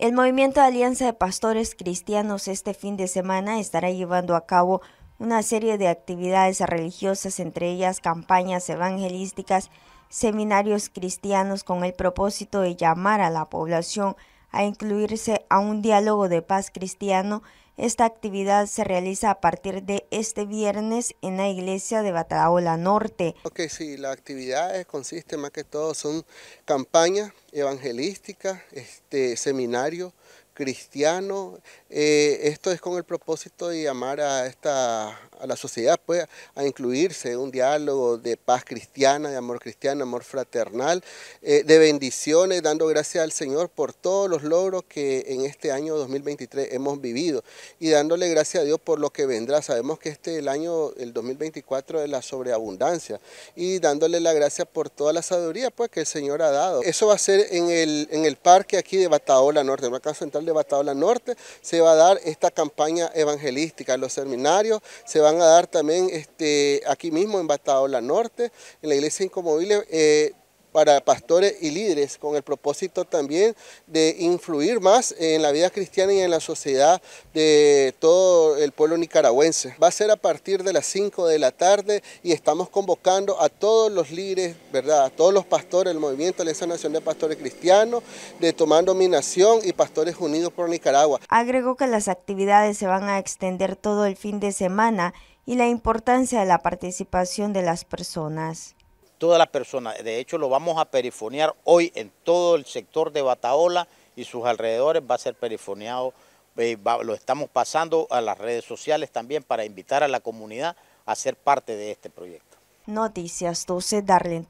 El movimiento Alianza de Pastores Cristianos este fin de semana estará llevando a cabo una serie de actividades religiosas, entre ellas campañas evangelísticas, seminarios cristianos con el propósito de llamar a la población a incluirse a un diálogo de paz cristiano. Esta actividad se realiza a partir de este viernes en la iglesia de Bataola Norte. Ok, sí, las actividades consisten más que todo son campañas evangelísticas, este, seminarios cristiano. Eh, esto es con el propósito de llamar a, esta, a la sociedad pues, a incluirse en un diálogo de paz cristiana, de amor cristiano, amor fraternal, eh, de bendiciones, dando gracias al Señor por todos los logros que en este año 2023 hemos vivido y dándole gracias a Dios por lo que vendrá. Sabemos que este el año, el 2024, es la sobreabundancia y dándole la gracia por toda la sabiduría pues, que el Señor ha dado. Eso va a ser en el, en el parque aquí de Bataola Norte, en una casa central en la Norte, se va a dar esta campaña evangelística, en los seminarios se van a dar también este, aquí mismo en Batavala Norte, en la iglesia incomovible. Eh, para pastores y líderes, con el propósito también de influir más en la vida cristiana y en la sociedad de todo el pueblo nicaragüense. Va a ser a partir de las 5 de la tarde y estamos convocando a todos los líderes, ¿verdad? a todos los pastores del Movimiento de la Nación de Pastores Cristianos, de Tomando Mi Nación y Pastores Unidos por Nicaragua. Agregó que las actividades se van a extender todo el fin de semana y la importancia de la participación de las personas todas las personas. De hecho, lo vamos a perifonear hoy en todo el sector de Bataola y sus alrededores va a ser perifoneado. Eh, lo estamos pasando a las redes sociales también para invitar a la comunidad a ser parte de este proyecto. Noticias 12, Darlene